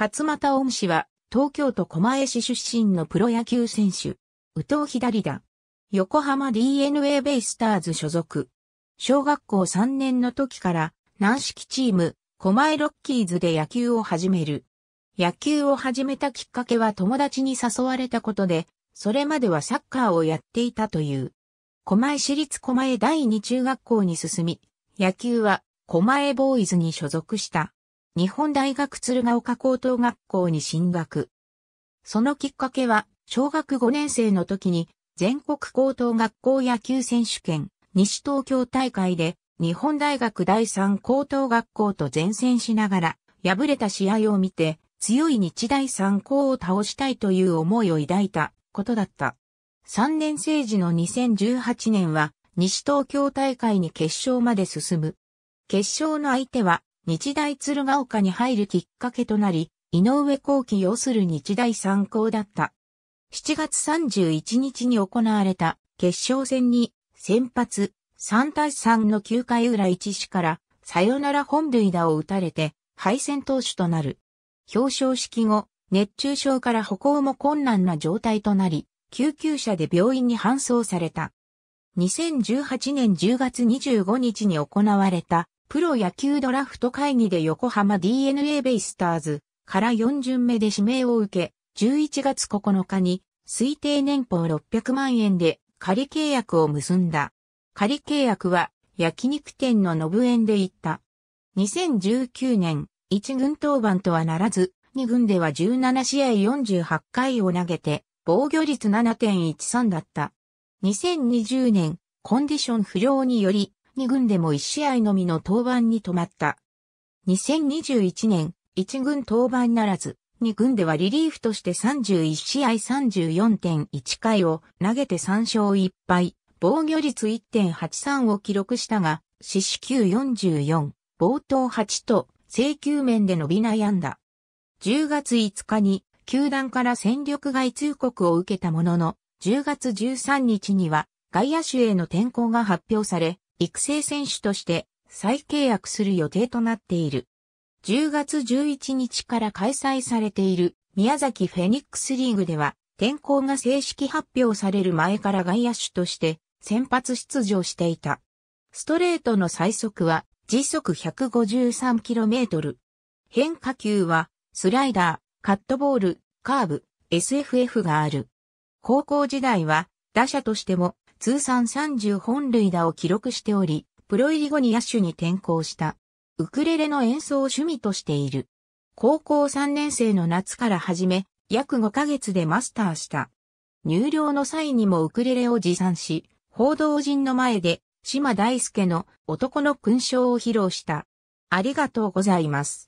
勝又恩氏は、東京都狛江市出身のプロ野球選手。宇藤左だ。横浜 DNA ベイスターズ所属。小学校3年の時から軟式チーム、狛江ロッキーズで野球を始める。野球を始めたきっかけは友達に誘われたことで、それまではサッカーをやっていたという。狛江市立狛江第二中学校に進み、野球は狛江ボーイズに所属した。日本大学鶴岡高等学校に進学。そのきっかけは、小学5年生の時に、全国高等学校野球選手権、西東京大会で、日本大学第三高等学校と前線しながら、敗れた試合を見て、強い日大三高を倒したいという思いを抱いたことだった。3年生時の2018年は、西東京大会に決勝まで進む。決勝の相手は、日大鶴ヶ丘に入るきっかけとなり、井上幸喜要する日大三高だった。7月31日に行われた決勝戦に先発3対3の9回裏1死からサヨナラ本塁打を打たれて敗戦投手となる。表彰式後、熱中症から歩行も困難な状態となり、救急車で病院に搬送された。2018年10月25日に行われたプロ野球ドラフト会議で横浜 DNA ベイスターズから4巡目で指名を受け、11月9日に推定年俸600万円で仮契約を結んだ。仮契約は焼肉店のノブ園で行った。2019年、1軍登板とはならず、2軍では17試合48回を投げて、防御率7.13だった。2020年、コンディション不良により、2軍でも1試合のみの登板に止まった。2021年、1軍登板ならず、2軍ではリリーフとして31試合34.1回を投げて3勝1敗、防御率1.83を記録したが、四死球44、冒頭8と、制球面で伸び悩んだ。10月5日に、球団から戦力外通告を受けたものの、10月13日には、外野手への転向が発表され、育成選手として再契約する予定となっている。10月11日から開催されている宮崎フェニックスリーグでは、転校が正式発表される前から外野手として先発出場していた。ストレートの最速は時速 153km。変化球はスライダー、カットボール、カーブ、SFF がある。高校時代は打者としても通算30本塁打を記録しており、プロ入り後に野手に転向した。ウクレレの演奏を趣味としている。高校3年生の夏から始め、約5ヶ月でマスターした。入寮の際にもウクレレを持参し、報道陣の前で、島大輔の男の勲章を披露した。ありがとうございます。